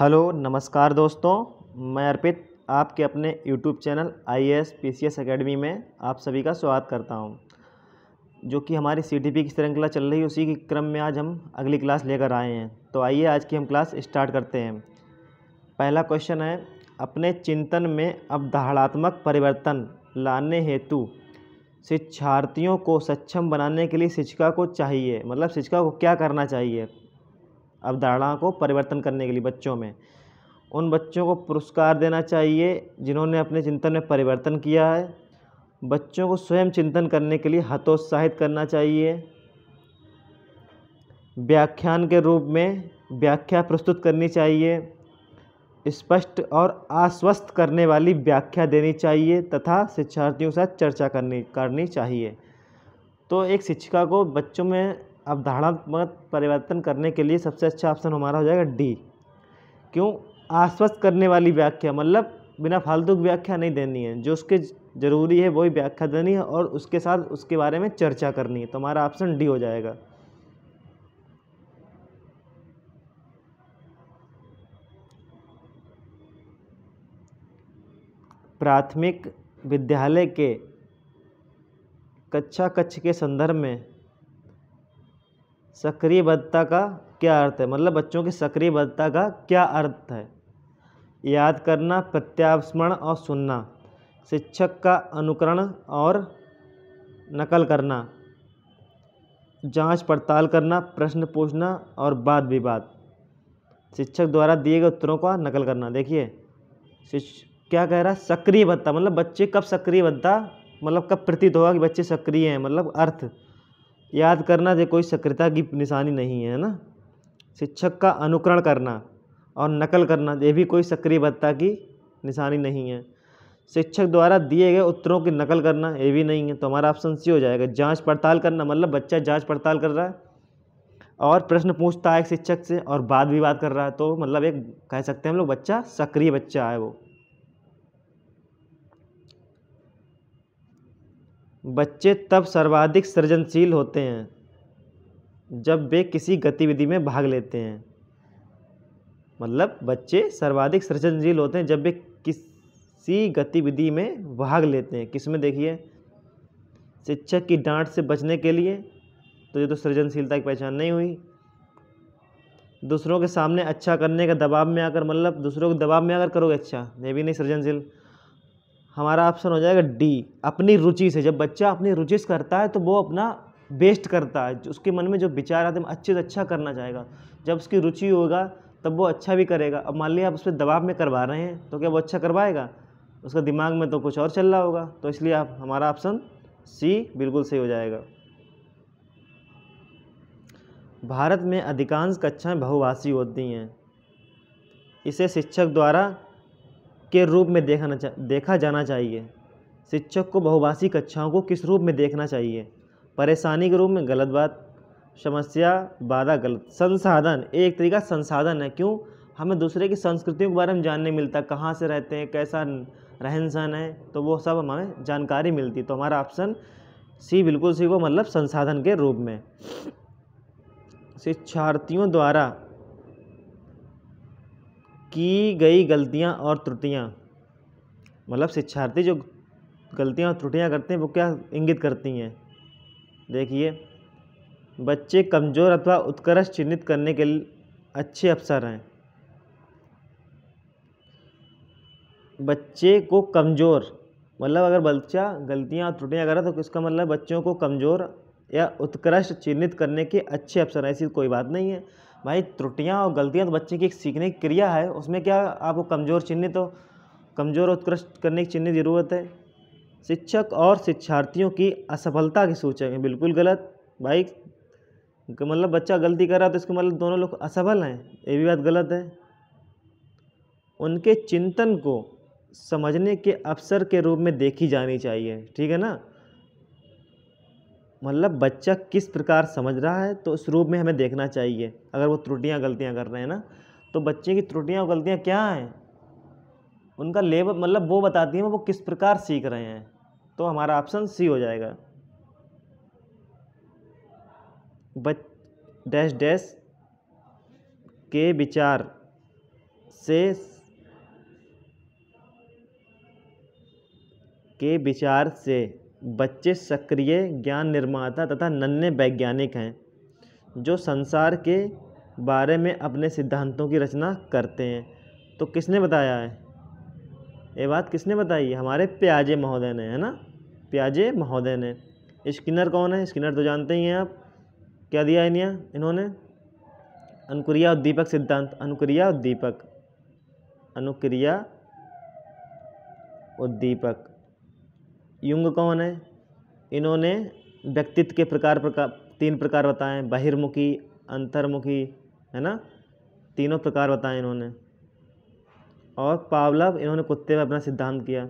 hello नमस्कार दोस्तों मैं अर्पित आपके अपने YouTube channel I S P C S academy में आप सभी का स्वागत करता हूं जो कि हमारी सी पी की श्रृंखला चल रही है उसी के क्रम में आज हम अगली क्लास लेकर आए हैं तो आइए आज की हम क्लास स्टार्ट करते हैं पहला क्वेश्चन है अपने चिंतन में अवधारणात्मक परिवर्तन लाने हेतु शिक्षार्थियों को सक्षम बनाने के लिए शिक्षिका को चाहिए मतलब शिक्षिका को क्या करना चाहिए अवधारणा को परिवर्तन करने के लिए बच्चों में उन बच्चों को पुरस्कार देना चाहिए जिन्होंने अपने चिंतन में परिवर्तन किया है बच्चों को स्वयं चिंतन करने के लिए हतोत्साहित करना चाहिए व्याख्यान के रूप में व्याख्या प्रस्तुत करनी चाहिए स्पष्ट और आश्वस्त करने वाली व्याख्या देनी चाहिए तथा शिक्षार्थियों के साथ चर्चा करनी करनी चाहिए तो एक शिक्षिका को बच्चों में अवधारणात्मक परिवर्तन करने के लिए सबसे अच्छा ऑप्शन हमारा हो जाएगा डी क्यों आश्वस्त करने वाली व्याख्या मतलब बिना फालतू की व्याख्या नहीं देनी है जो उसके ज़रूरी है वही व्याख्या देनी है और उसके साथ उसके बारे में चर्चा करनी है तो हमारा ऑप्शन डी हो जाएगा प्राथमिक विद्यालय के कक्षा कक्ष के संदर्भ में सक्रिय बद्धता का क्या अर्थ है मतलब बच्चों की सक्रिय बद्धता का क्या अर्थ है याद करना प्रत्यास्मरण और सुनना शिक्षक का अनुकरण और नकल करना जांच पड़ताल करना प्रश्न पूछना और बाद विवाद शिक्षक द्वारा दिए गए उत्तरों का नकल करना देखिए क्या कह रहा है सक्रिय बद्धता मतलब बच्चे कब सक्रिय बद्धता मतलब कब प्रतीत होगा कि बच्चे सक्रिय हैं मतलब अर्थ याद करना ये कोई सक्रियता की निशानी नहीं है ना शिक्षक का अनुकरण करना और नकल करना ये भी कोई सक्रिय बत्ता की निशानी नहीं है शिक्षक द्वारा दिए गए उत्तरों की नकल करना ये भी नहीं है तो हमारा ऑप्शन सी हो जाएगा जांच पड़ताल करना मतलब बच्चा जांच पड़ताल कर रहा है और प्रश्न पूछता है एक शिक्षक से और बाद भी बात कर रहा है तो मतलब एक कह सकते हैं हम लोग बच्चा सक्रिय बच्चा है वो बच्चे तब सर्वाधिक सृजनशील होते हैं जब वे किसी गतिविधि में भाग लेते हैं मतलब बच्चे सर्वाधिक सृजनशील होते हैं जब वे किसी गतिविधि में भाग लेते हैं किसमें देखिए शिक्षक की डांट से बचने के लिए तो ये तो सृजनशीलता की पहचान नहीं हुई दूसरों के सामने अच्छा करने का दबाव में आकर मतलब दूसरों के दबाव में आकर करोगे अच्छा ये भी नहीं सृजनशील हमारा ऑप्शन हो जाएगा डी अपनी रुचि से जब बच्चा अपनी रुचि से करता है तो वो अपना बेस्ट करता है उसके मन में जो विचार आते हैं अच्छे से अच्छा करना चाहेगा जब उसकी रुचि होगा तब वो अच्छा भी करेगा अब मान लीजिए आप उस पर दबाव में करवा रहे हैं तो क्या वो अच्छा करवाएगा उसका दिमाग में तो कुछ और चल रहा होगा तो इसलिए आप हमारा ऑप्शन सी बिल्कुल सही हो जाएगा भारत में अधिकांश कक्षाएं बहुभाषी होती हैं इसे शिक्षक द्वारा के रूप में देखना देखा जाना चाहिए शिक्षक को बहुभाषी कक्षाओं को किस रूप में देखना चाहिए परेशानी के रूप में गलत बात समस्या बाधा गलत संसाधन एक तरीका संसाधन है क्यों हमें दूसरे की संस्कृतियों के बारे में जानने मिलता है कहाँ से रहते हैं कैसा रहन सहन है तो वो सब हमें जानकारी मिलती तो हमारा ऑप्शन सी बिल्कुल सी को मतलब संसाधन के रूप में शिक्षार्थियों द्वारा की गई गलतियाँ और त्रुटियाँ मतलब शिक्षार्थी जो गलतियाँ और त्रुटियाँ करते हैं वो क्या इंगित करती हैं देखिए बच्चे कमज़ोर अथवा उत्कर्ष चिन्हित करने के लिए अच्छे अवसर हैं बच्चे को कमज़ोर मतलब अगर बच्चा गलतियाँ और त्रुटियाँ करा तो इसका मतलब बच्चों को कमज़ोर या उत्कृष्ट चिन्हित करने के अच्छे अवसर हैं ऐसी कोई बात नहीं है भाई त्रुटियाँ और गलतियाँ तो बच्चे की एक सीखने की क्रिया है उसमें क्या आपको कमज़ोर चिन्हित तो कमज़ोर उत्कृष्ट करने की चिन्ह ज़रूरत है शिक्षक और शिक्षार्थियों की असफलता के सूचक हैं बिल्कुल गलत भाई मतलब बच्चा गलती कर रहा है तो इसके मतलब दोनों लोग असफल हैं ये भी बात गलत है उनके चिंतन को समझने के अवसर के रूप में देखी जानी चाहिए ठीक है ना मतलब बच्चा किस प्रकार समझ रहा है तो उस रूप में हमें देखना चाहिए अगर वो त्रुटियाँ गलतियाँ कर रहे हैं ना तो बच्चे की त्रुटियाँ और गलतियाँ क्या हैं उनका लेवल मतलब वो बताती हैं वो किस प्रकार सीख रहे हैं तो हमारा ऑप्शन सी हो जाएगा बच डैश डैश के विचार से के विचार से बच्चे सक्रिय ज्ञान निर्माता तथा नन्हे वैज्ञानिक हैं जो संसार के बारे में अपने सिद्धांतों की रचना करते हैं तो किसने बताया है ये बात किसने बताई हमारे प्याजे महोदय ने है ना प्याजे महोदय ने स्किनर कौन है स्किनर तो जानते ही हैं आप क्या दिया इन्हें इन्होंने अनुक्रिया उद्दीपक सिद्धांत अनुक्रिया उद्दीपक अनुक्रिया उद्दीपक युंग कौन है इन्होंने व्यक्तित्व के प्रकार प्रकार तीन प्रकार बताए बहिर्मुखी अंतर्मुखी है ना तीनों प्रकार बताए इन्होंने और पावलव इन्होंने कुत्ते में अपना सिद्धांत किया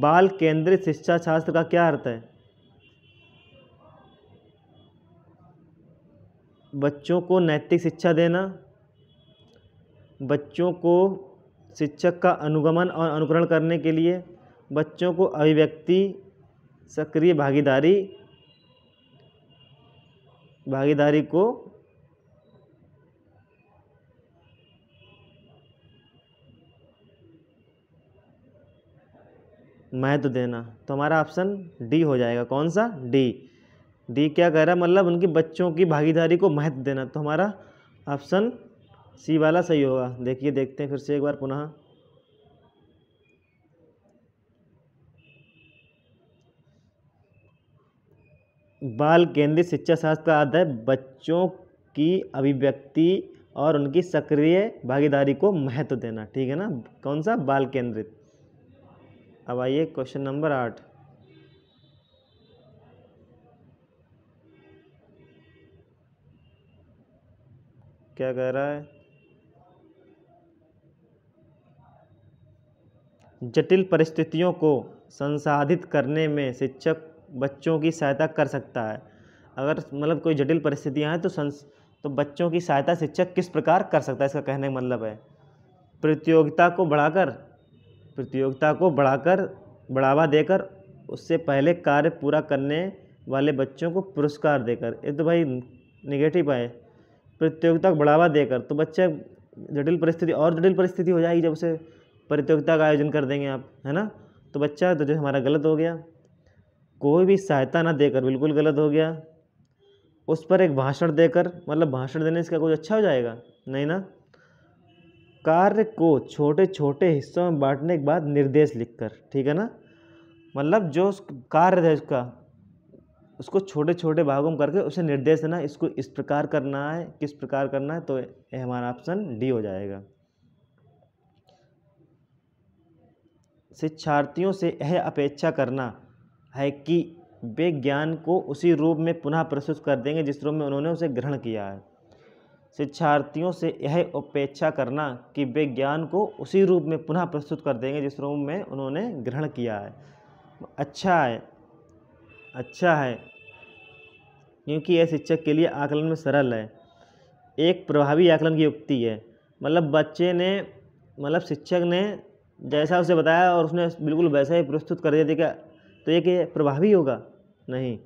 बाल केंद्रित शिक्षा शास्त्र का क्या अर्थ है बच्चों को नैतिक शिक्षा देना बच्चों को शिक्षक का अनुगमन और अनुकरण करने के लिए बच्चों को अभिव्यक्ति सक्रिय भागीदारी भागीदारी को महत्व तो देना तो हमारा ऑप्शन डी हो जाएगा कौन सा डी डी क्या कह रहा है मतलब उनकी बच्चों की भागीदारी को महत्व देना तो हमारा ऑप्शन सी वाला सही होगा देखिए देखते हैं फिर से एक बार पुनः बाल केंद्रित शिक्षा शास्त्र का अध्याय बच्चों की अभिव्यक्ति और उनकी सक्रिय भागीदारी को महत्व देना ठीक है ना कौन सा बाल केंद्रित अब आइए क्वेश्चन नंबर आठ क्या कह रहा है जटिल परिस्थितियों को संसाधित करने में शिक्षक बच्चों की सहायता कर सकता है अगर मतलब कोई जटिल परिस्थितियाँ हैं तो संस तो बच्चों की सहायता शिक्षक किस प्रकार कर सकता है इसका कहने का मतलब है प्रतियोगिता को बढ़ाकर प्रतियोगिता को बढ़ाकर बढ़ावा देकर उससे पहले कार्य पूरा करने वाले बच्चों को पुरस्कार देकर ये तो भाई निगेटिव है प्रतियोगिता को बढ़ावा देकर तो बच्चे जटिल परिस्थिति और जटिल परिस्थिति हो जाएगी जब उसे प्रतियोगिता का आयोजन कर देंगे आप है ना तो बच्चा तो जो हमारा गलत हो गया कोई भी सहायता ना देकर बिल्कुल गलत हो गया उस पर एक भाषण देकर मतलब भाषण देने से क्या कुछ अच्छा हो जाएगा नहीं ना कार्य को छोटे छोटे हिस्सों में बांटने के बाद निर्देश लिखकर ठीक है ना मतलब जो कार्य है उसका उसको छोटे छोटे भागों में करके उसे निर्देश देना इसको इस प्रकार करना है किस प्रकार करना है तो ये हमारा ऑप्शन डी हो जाएगा शिक्षार्थियों से यह अपेक्षा करना है कि वे ज्ञान को उसी रूप में पुनः प्रस्तुत कर देंगे जिस रूप में उन्होंने उसे ग्रहण किया है शिक्षार्थियों से यह अपेक्षा करना कि वे ज्ञान को उसी रूप में पुनः प्रस्तुत कर देंगे जिस रूप में उन्होंने ग्रहण किया है अच्छा है अच्छा है क्योंकि यह शिक्षक के लिए आकलन में सरल है एक प्रभावी आकलन की युक्ति है मतलब बच्चे ने मतलब शिक्षक ने जैसा उसे बताया और उसने बिल्कुल वैसा ही प्रस्तुत कर दिया देखा तो ये कि प्रभावी होगा नहीं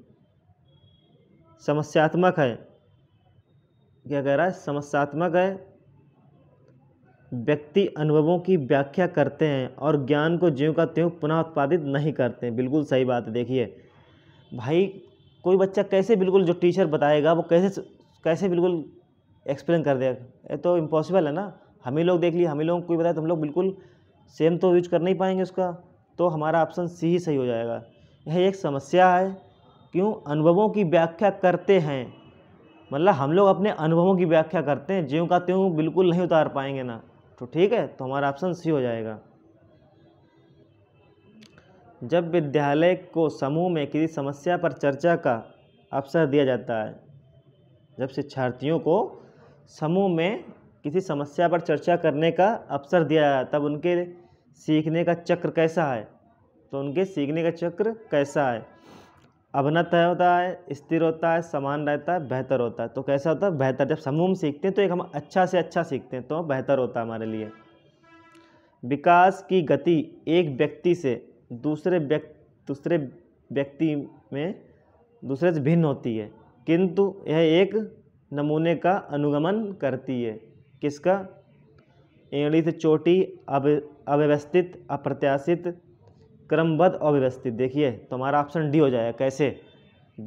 समस्यात्मक है क्या कह रहा है समस्यात्मक है व्यक्ति अनुभवों की व्याख्या करते हैं और ज्ञान को ज्यों का त्यों पुनः उत्पादित नहीं करते हैं बिल्कुल सही बात है देखिए भाई कोई बच्चा कैसे बिल्कुल जो टीचर बताएगा वो कैसे कैसे बिल्कुल एक्सप्लेन कर देगा ये तो इम्पॉसिबल है ना हम ही लोग देख लिए हम ही लोगों को कोई बताया तो हम लोग बिल्कुल सेम तो यूज कर नहीं पाएंगे उसका तो हमारा ऑप्शन सी ही सही हो जाएगा यह एक समस्या है क्यों अनुभवों की व्याख्या करते हैं मतलब हम लोग अपने अनुभवों की व्याख्या करते हैं ज्यों का त्यों बिल्कुल नहीं उतार पाएंगे ना तो ठीक है तो हमारा ऑप्शन सी हो जाएगा जब विद्यालय को समूह में किसी समस्या पर चर्चा का अवसर दिया जाता है जब शिक्षार्थियों को समूह में किसी समस्या पर चर्चा करने का अवसर दिया जाता है तब उनके सीखने का चक्र कैसा है तो उनके सीखने का चक्र कैसा है तय होता है स्थिर होता है समान रहता है बेहतर होता है तो कैसा होता है बेहतर जब समूह में सीखते हैं तो एक हम अच्छा से अच्छा सीखते हैं तो बेहतर होता है हमारे लिए विकास की गति एक व्यक्ति से दूसरे व्यक्ति दूसरे व्यक्ति में दूसरे से भिन्न होती है किंतु यह एक नमूने का अनुगमन करती है किसका एड़ी से चोटी अब अव्यवस्थित अप्रत्याशित क्रमबद्ध अव्यवस्थित देखिए तो हमारा ऑप्शन डी हो जाएगा कैसे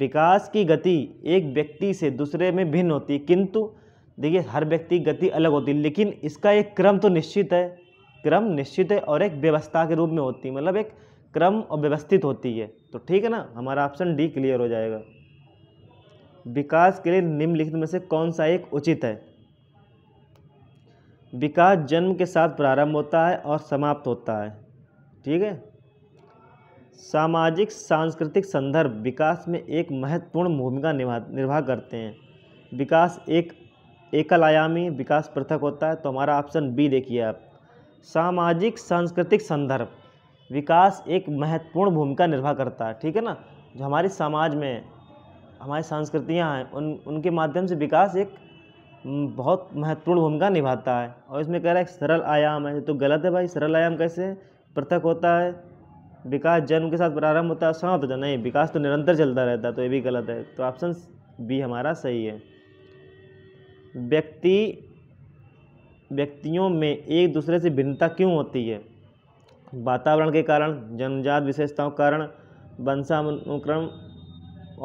विकास की गति एक व्यक्ति से दूसरे में भिन्न होती है किंतु देखिए हर व्यक्ति की गति अलग होती है लेकिन इसका एक क्रम तो निश्चित है क्रम निश्चित है और एक व्यवस्था के रूप में होती है मतलब एक क्रम और व्यवस्थित होती है तो ठीक है ना हमारा ऑप्शन डी क्लियर हो जाएगा विकास के लिए निम्नलिखित में से कौन सा एक उचित है विकास जन्म के साथ प्रारंभ होता है और समाप्त होता है ठीक है सामाजिक सांस्कृतिक संदर्भ विकास में एक महत्वपूर्ण भूमिका निभा निर्वाह करते हैं विकास एक एकल आयामी विकास पृथक होता है तो हमारा ऑप्शन बी देखिए आप सामाजिक सांस्कृतिक संदर्भ विकास एक महत्वपूर्ण भूमिका निर्वाह करता है ठीक है ना जो हमारे समाज में हमारी संस्कृतियाँ हैं उन उनके माध्यम से विकास एक बहुत महत्वपूर्ण भूमिका निभाता है और इसमें कह रहा है सरल आयाम है ये तो गलत है भाई सरल आयाम कैसे पृथक होता है विकास जन्म के साथ प्रारंभ होता है समाप्त होता नहीं विकास तो निरंतर चलता रहता है तो ये भी गलत है तो ऑप्शन बी हमारा सही है व्यक्ति व्यक्तियों में एक दूसरे से भिन्नता क्यों होती है वातावरण के कारण जन्मजात विशेषताओं के कारण वंशानुक्रम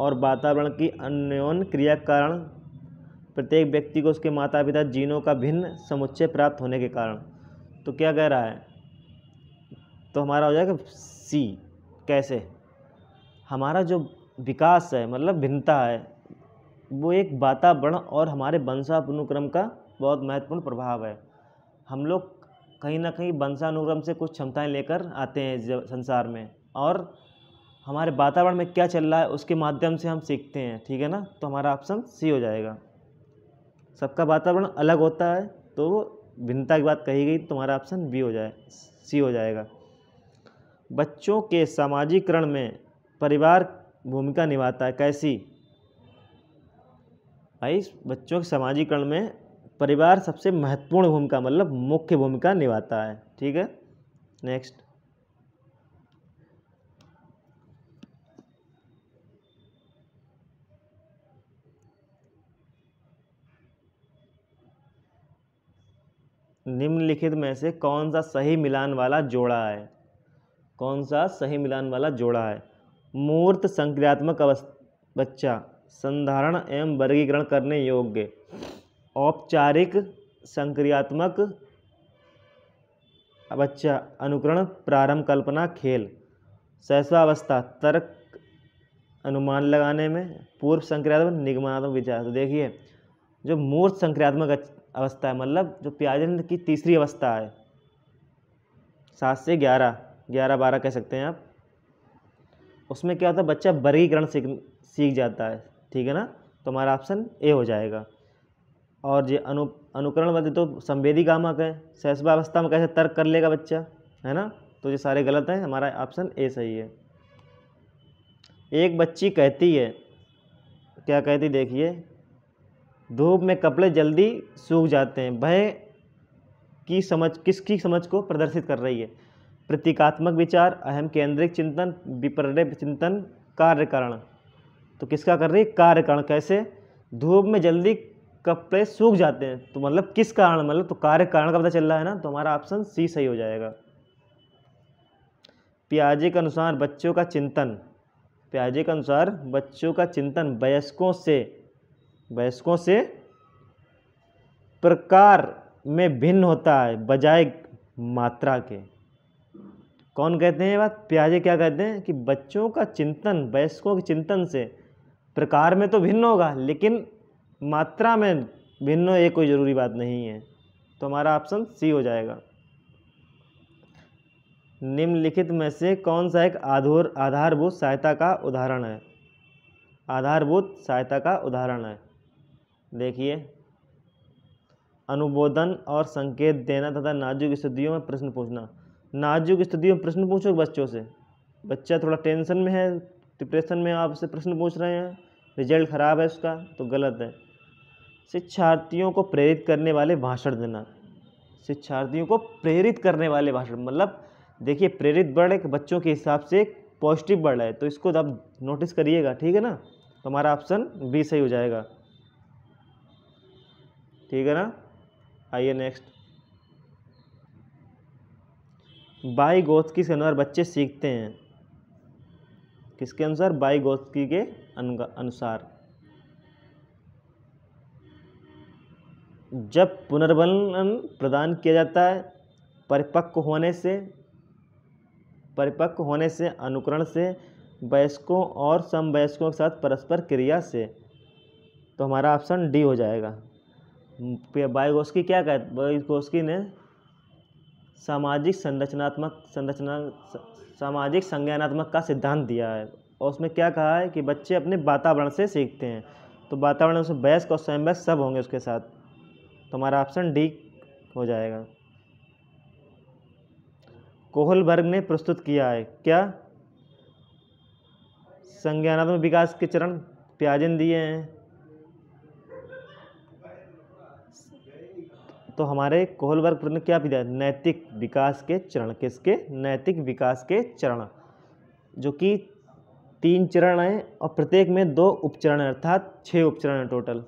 और वातावरण की अन्योन क्रिया कारण प्रत्येक व्यक्ति को उसके माता पिता जीनों का भिन्न समुच्चय प्राप्त होने के कारण तो क्या कह रहा है तो हमारा हो जाएगा सी कैसे हमारा जो विकास है मतलब भिन्नता है वो एक वातावरण और हमारे अनुक्रम का बहुत महत्वपूर्ण प्रभाव है हम लोग कहीं ना कहीं वंशानुक्रम से कुछ क्षमताएं लेकर आते हैं संसार में और हमारे वातावरण में क्या चल रहा है उसके माध्यम से हम सीखते हैं ठीक है ना तो हमारा ऑप्शन सी हो जाएगा सबका वातावरण अलग होता है तो भिन्नता की बात कही गई तुम्हारा ऑप्शन बी हो जाए सी हो जाएगा बच्चों के सामाजिकरण में परिवार भूमिका निभाता है कैसी भाई बच्चों के सामाजिकरण में परिवार सबसे महत्वपूर्ण भूमिका मतलब मुख्य भूमिका निभाता है ठीक है नेक्स्ट निम्नलिखित में से कौन सा सही मिलान वाला जोड़ा है कौन सा सही मिलान वाला जोड़ा है मूर्त संक्रियात्मक बच्चा संधारण एवं वर्गीकरण करने योग्य औपचारिक संक्रियात्मक बच्चा अनुकरण प्रारंभ कल्पना खेल अवस्था तर्क अनुमान लगाने में पूर्व संक्रियात्मक निगमात्मक विचार तो देखिए जो मूर्त संक्रियात्मक अवस्था है मतलब जो प्याज की तीसरी अवस्था है सात से ग्यारह ग्यारह बारह कह सकते हैं आप उसमें क्या होता है बच्चा वर्गीकरण सीख सीख जाता है ठीक है ना तो हमारा ऑप्शन ए हो जाएगा और ये अनु अनुकरण वाले तो संवेदी कामक है अवस्था में कैसे तर्क कर लेगा बच्चा है ना तो ये सारे गलत हैं हमारा ऑप्शन ए सही है एक बच्ची कहती है क्या कहती देखिए धूप में कपड़े जल्दी सूख जाते हैं भय की समझ किसकी समझ को प्रदर्शित कर रही है प्रतीकात्मक विचार अहम केंद्रिक चिंतन विपर्य चिंतन कार्यकरण तो किसका कर रही है कार्यकरण कैसे धूप में जल्दी कपड़े सूख जाते हैं तो मतलब किस कारण मतलब तो कार्य कारण का पता चल रहा है ना तो हमारा ऑप्शन सी सही हो जाएगा प्याजे के अनुसार बच्चों का चिंतन प्याजे के अनुसार बच्चों का चिंतन वयस्कों से वयस्कों से प्रकार में भिन्न होता है बजाय मात्रा के कौन कहते हैं ये बात प्याजे क्या कहते हैं कि बच्चों का चिंतन वयस्कों के चिंतन से प्रकार में तो भिन्न होगा लेकिन मात्रा में भिन्न ये कोई ज़रूरी बात नहीं है तो हमारा ऑप्शन सी हो जाएगा निम्नलिखित में से कौन सा एक आधार आधारभूत सहायता का उदाहरण है आधारभूत सहायता का उदाहरण है देखिए अनुबोधन और संकेत देना तथा नाजुक स्थितियों में प्रश्न पूछना नाजुक स्थितियों में प्रश्न पूछो बच्चों से बच्चा थोड़ा टेंशन में है डिप्रेशन में आपसे प्रश्न पूछ रहे हैं रिजल्ट ख़राब है उसका तो गलत है शिक्षार्थियों को प्रेरित करने वाले भाषण देना शिक्षार्थियों को प्रेरित करने वाले भाषण मतलब देखिए प्रेरित वर्ड एक बच्चों के हिसाब से एक पॉजिटिव वर्ड है तो इसको आप नोटिस करिएगा ठीक है ना तो हमारा ऑप्शन बी सही हो जाएगा ठीक है ना आइए नेक्स्ट बाई गोत्की से अनुसार बच्चे सीखते हैं किसके अनुसार बाई गोथकी के अनुसार जब पुनर्वलन प्रदान किया जाता है परिपक्व होने से परिपक्व होने से अनुकरण से वयस्कों और समवयस्कों के साथ परस्पर क्रिया से तो हमारा ऑप्शन डी हो जाएगा बायोगोस्की क्या कहते बायोगोस्की ने सामाजिक संरचनात्मक संरचना सामाजिक संज्ञानात्मक का सिद्धांत दिया है और उसमें क्या कहा है कि बच्चे अपने वातावरण से सीखते हैं तो वातावरण उसमें वयस्क और स्वयं सब होंगे उसके साथ तो हमारा ऑप्शन डी हो जाएगा कोहलबर्ग ने प्रस्तुत किया है क्या संज्ञानात्मक विकास के चरण प्याजन दिए हैं तो हमारे कोहल वर्ग प्रबंधन क्या विधा नैतिक विकास के चरण किसके नैतिक विकास के चरण जो कि तीन चरण हैं और प्रत्येक में दो उपचरण अर्थात छः उपचरण हैं टोटल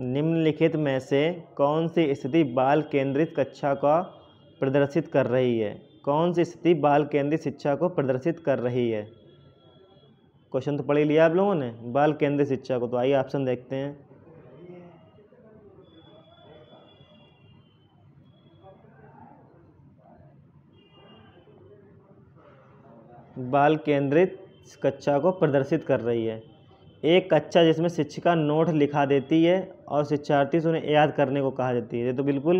निम्नलिखित में से कौन सी स्थिति बाल केंद्रित कक्षा का प्रदर्शित कर रही है कौन सी स्थिति बाल केंद्रित शिक्षा को प्रदर्शित कर रही है क्वेश्चन तो पढ़ ही लिया आप लोगों ने बाल केंद्रित शिक्षा को तो आइए ऑप्शन देखते हैं बाल केंद्रित कक्षा को प्रदर्शित कर रही है एक कच्चा जिसमें शिक्षिका नोट लिखा देती है और शिक्षार्थी से उन्हें याद करने को कहा जाती है ये तो बिल्कुल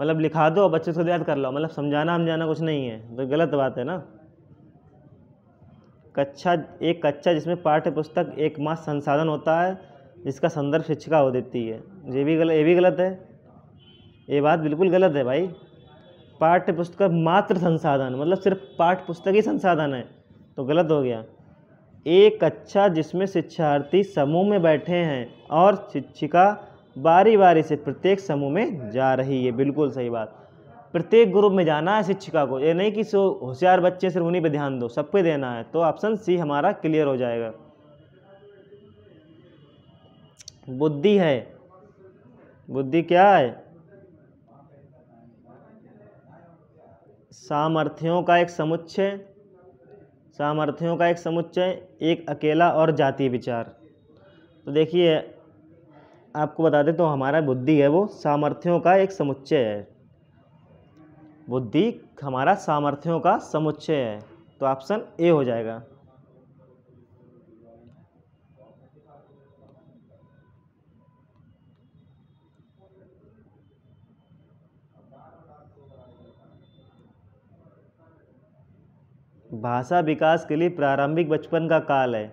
मतलब लिखा दो और बच्चे से याद कर लो मतलब समझाना समझाना कुछ नहीं है तो गलत बात है ना कक्षा एक कक्षा जिसमें पाठ्य पुस्तक एक मास संसाधन होता है जिसका संदर्भ शिक्षिका हो देती है ये भी गलत ये भी गलत है ये बात बिल्कुल गलत है भाई पाठ्य पुस्तक मात्र संसाधन मतलब सिर्फ पाठ्य पुस्तक ही संसाधन है तो गलत हो गया एक कक्षा जिसमें शिक्षार्थी समूह में बैठे हैं और शिक्षिका बारी बारी से प्रत्येक समूह में जा रही है बिल्कुल सही बात प्रत्येक ग्रुप में जाना है शिक्षिका को ये नहीं कि सो होशियार बच्चे सिर्फ उन्हीं पर ध्यान दो सब पे देना है तो ऑप्शन सी हमारा क्लियर हो जाएगा बुद्धि है बुद्धि क्या है सामर्थ्यों का एक समुच्चय सामर्थ्यों का एक समुच्चय एक अकेला और जातीय विचार तो देखिए आपको बता दें तो हमारा बुद्धि है वो सामर्थ्यों का एक समुच्चय है बुद्धि हमारा सामर्थ्यों का समुच्चय है तो ऑप्शन ए हो जाएगा भाषा विकास के लिए प्रारंभिक बचपन का काल है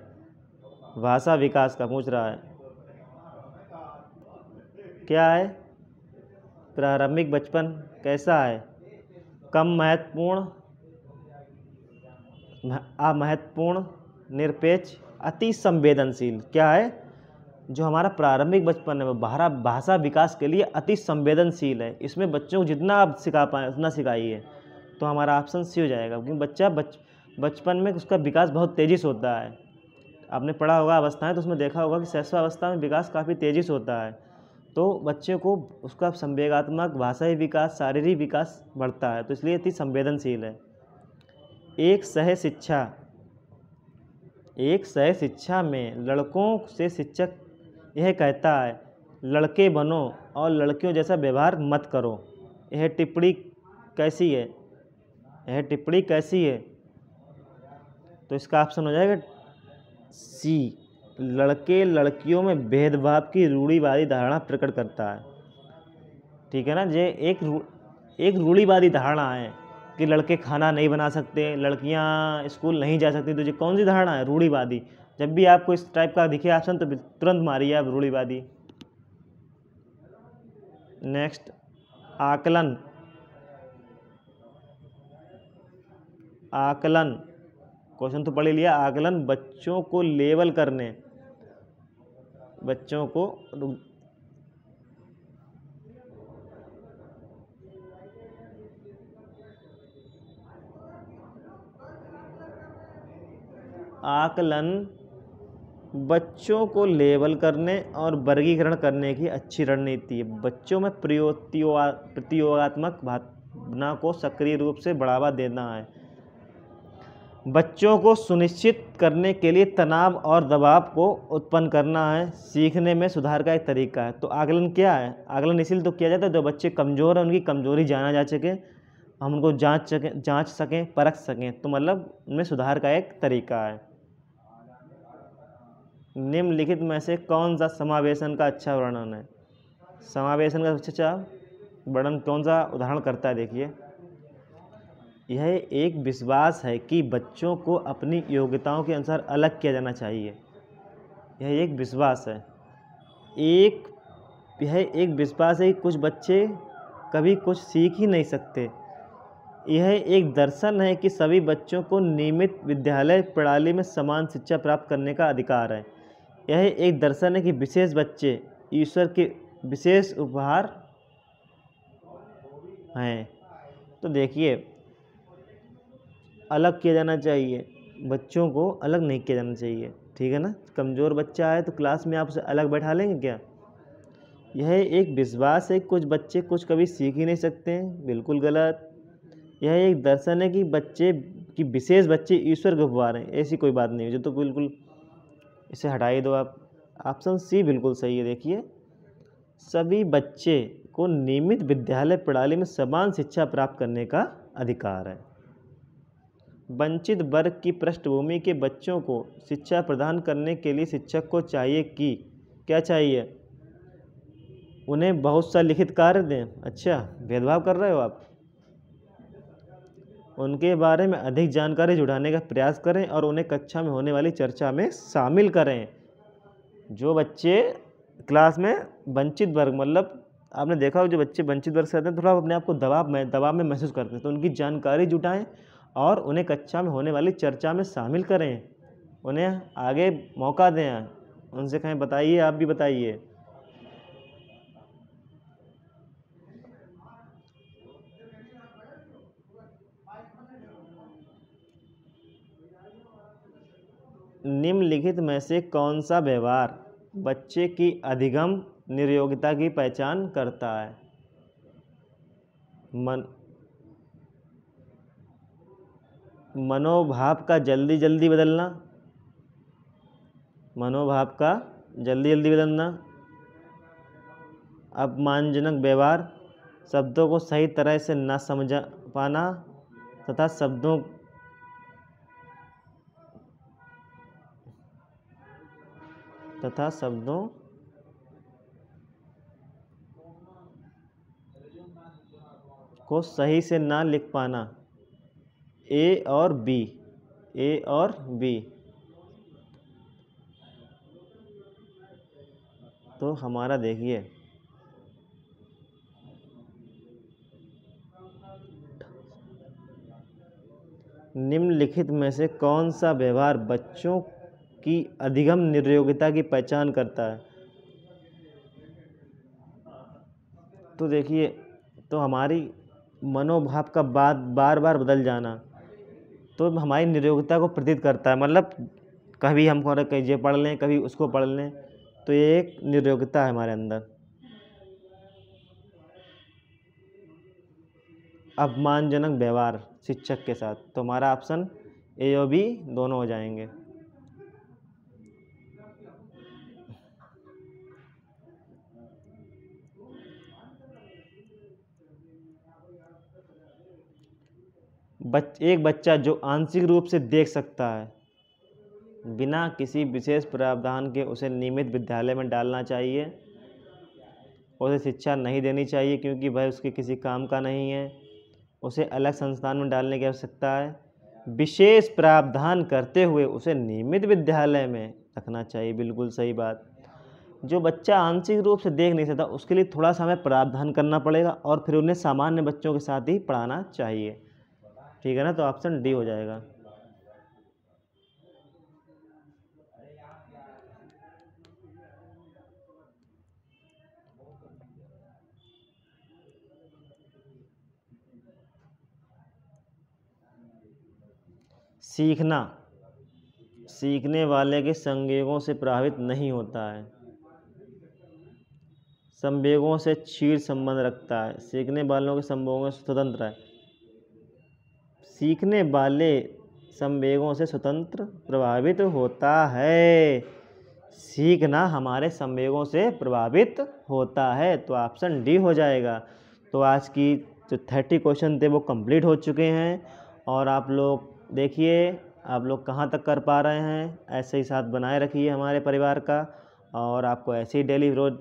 भाषा विकास का पूछ रहा है क्या है प्रारंभिक बचपन कैसा है कम महत्वपूर्ण अमहत्वपूर्ण निरपेक्ष अति संवेदनशील क्या है जो हमारा प्रारंभिक बचपन है वो बाहरा भाषा विकास के लिए अति संवेदनशील है इसमें बच्चों को जितना आप सिखा पाए उतना सिखाइए तो हमारा ऑप्शन सी हो जाएगा क्योंकि बच्चा बच बचपन में उसका विकास बहुत तेज़ी से होता है आपने पढ़ा होगा अवस्थाएं तो उसमें देखा होगा कि अवस्था में विकास काफ़ी तेज़ी से होता है तो बच्चे को उसका संवेगात्मक भाषाई विकास शारीरिक विकास बढ़ता है तो इसलिए अति संवेदनशील है एक सह शिक्षा एक सह शिक्षा में लड़कों से शिक्षक यह कहता है लड़के बनो और लड़कियों जैसा व्यवहार मत करो यह टिप्पणी कैसी है यह टिप्पणी कैसी है तो इसका ऑप्शन हो जाएगा सी लड़के लड़कियों में भेदभाव की रूढ़ीवादी धारणा प्रकट करता है ठीक है ना ये एक रू, एक रूढ़ीवादी धारणा है कि लड़के खाना नहीं बना सकते लड़कियां स्कूल नहीं जा सकती तो ये कौन सी धारणा है रूढ़ीवादी जब भी आपको इस टाइप का दिखे ऑप्शन तो तुरंत मारिए आप रूढ़ीवादी नेक्स्ट आकलन आकलन क्वेश्चन तो पढ़ लिया आकलन बच्चों को लेवल करने बच्चों को आकलन बच्चों को लेबल करने और वर्गीकरण करने की अच्छी रणनीति है बच्चों में प्रतियोगात्मक भावना को सक्रिय रूप से बढ़ावा देना है बच्चों को सुनिश्चित करने के लिए तनाव और दबाव को उत्पन्न करना है सीखने में सुधार का एक तरीका है तो आकलन क्या है आकलन इसीलिए तो किया जाता है जो बच्चे कमज़ोर हैं उनकी कमज़ोरी जाना जा सके हम उनको जांच सकें जांच सकें परख सकें तो मतलब उनमें सुधार का एक तरीका है निम्नलिखित में से कौन सा समावेशन का अच्छा वर्णन है समावेशन का सबसे अच्छा वर्णन कौन सा उदाहरण करता है देखिए यह एक विश्वास है कि बच्चों को अपनी योग्यताओं के अनुसार अलग किया जाना चाहिए यह एक विश्वास है एक यह एक विश्वास है कि कुछ बच्चे कभी कुछ सीख ही नहीं सकते यह एक दर्शन है कि सभी बच्चों को नियमित विद्यालय प्रणाली में समान शिक्षा प्राप्त करने का अधिकार है यह एक दर्शन है कि विशेष बच्चे ईश्वर के विशेष उपहार हैं तो देखिए अलग किया जाना चाहिए बच्चों को अलग नहीं किया जाना चाहिए ठीक है ना कमज़ोर बच्चा है तो क्लास में आप उसे अलग बैठा लेंगे क्या यह एक विश्वास है कुछ बच्चे कुछ कभी सीख ही नहीं सकते हैं बिल्कुल गलत यह एक दर्शन है कि बच्चे कि विशेष बच्चे ईश्वर के रहे हैं ऐसी कोई बात नहीं है जो तो बिल्कुल इसे हटाई दो आप ऑप्शन सी बिल्कुल सही है देखिए सभी बच्चे को नियमित विद्यालय प्रणाली में समान शिक्षा प्राप्त करने का अधिकार है वंचित वर्ग की पृष्ठभूमि के बच्चों को शिक्षा प्रदान करने के लिए शिक्षक को चाहिए कि क्या चाहिए उन्हें बहुत सा लिखित कार्य दें अच्छा भेदभाव कर रहे हो आप उनके बारे में अधिक जानकारी जुड़ाने का प्रयास करें और उन्हें कक्षा में होने वाली चर्चा में शामिल करें जो बच्चे क्लास में वंचित वर्ग मतलब आपने देखा हो जो बच्चे वंचित वर्ग से रहते हैं थोड़ा अपने आप को दबाव में दबाव में महसूस करते हैं तो उनकी जानकारी जुटाएं और उन्हें कक्षा में होने वाली चर्चा में शामिल करें उन्हें आगे मौका दें उनसे कहें बताइए आप भी बताइए निम्नलिखित में से कौन सा व्यवहार बच्चे की अधिगम निर्योगिता की पहचान करता है मन मनोभाव का जल्दी जल्दी बदलना मनोभाव का जल्दी जल्दी बदलना अपमानजनक व्यवहार शब्दों को सही तरह से ना समझ पाना तथा शब्दों तथा शब्दों को सही से ना लिख पाना ए और बी ए और बी तो हमारा देखिए निम्नलिखित में से कौन सा व्यवहार बच्चों की अधिगम निर्योग्यता की पहचान करता है तो देखिए तो हमारी मनोभाव का बात बार बार बदल जाना तो हमारी निरोगता को प्रतीत करता है मतलब कभी हम कहीं ये पढ़ लें कभी उसको पढ़ लें तो ये एक निरोगता है हमारे अंदर अपमानजनक व्यवहार शिक्षक के साथ तो हमारा ऑप्शन ए और बी दोनों हो जाएंगे बच एक बच्चा जो आंशिक रूप से देख सकता है बिना किसी विशेष प्रावधान के उसे नियमित विद्यालय में डालना चाहिए उसे शिक्षा नहीं देनी चाहिए क्योंकि भाई उसके किसी काम का नहीं है उसे अलग संस्थान में डालने की आवश्यकता है विशेष प्रावधान करते हुए उसे नियमित विद्यालय में रखना चाहिए बिल्कुल सही बात जो बच्चा आंशिक रूप से देख नहीं सकता उसके लिए थोड़ा सा हमें प्रावधान करना पड़ेगा और फिर उन्हें सामान्य बच्चों के साथ ही पढ़ाना चाहिए ठीक है ना तो ऑप्शन डी हो जाएगा सीखना सीखने वाले के संवेगों से प्रभावित नहीं होता है संवेगों से क्षीर संबंध रखता है सीखने वालों के संभोगों से स्वतंत्र है सीखने वाले संवेगों से स्वतंत्र प्रभावित होता है सीखना हमारे संवेगों से प्रभावित होता है तो ऑप्शन डी हो जाएगा तो आज की जो थर्टी क्वेश्चन थे वो कंप्लीट हो चुके हैं और आप लोग देखिए आप लोग कहाँ तक कर पा रहे हैं ऐसे ही साथ बनाए रखिए हमारे परिवार का और आपको ऐसे ही डेली रोज़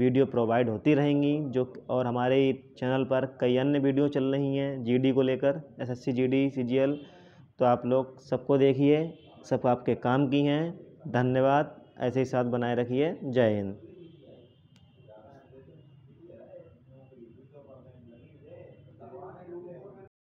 वीडियो प्रोवाइड होती रहेंगी जो और हमारे चैनल पर कई अन्य वीडियो चल रही हैं जीडी को लेकर एसएससी जीडी सीजीएल तो आप लोग सबको देखिए सब आपके काम की हैं धन्यवाद ऐसे ही साथ बनाए रखिए जय हिंद